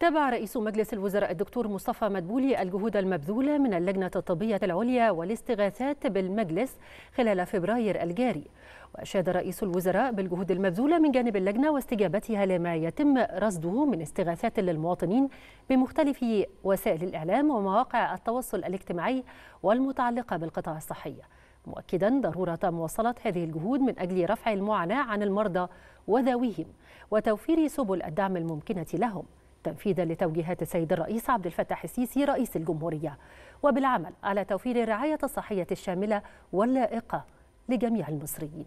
تابع رئيس مجلس الوزراء الدكتور مصطفى مدبولي الجهود المبذولة من اللجنة الطبية العليا والاستغاثات بالمجلس خلال فبراير الجاري وأشاد رئيس الوزراء بالجهود المبذولة من جانب اللجنة واستجابتها لما يتم رصده من استغاثات للمواطنين بمختلف وسائل الإعلام ومواقع التواصل الاجتماعي والمتعلقة بالقطاع الصحي مؤكدا ضروره مواصله هذه الجهود من اجل رفع المعاناه عن المرضى وذويهم وتوفير سبل الدعم الممكنه لهم تنفيذا لتوجيهات السيد الرئيس عبد الفتاح السيسي رئيس الجمهورية وبالعمل على توفير الرعاية الصحية الشاملة واللائقة لجميع المصريين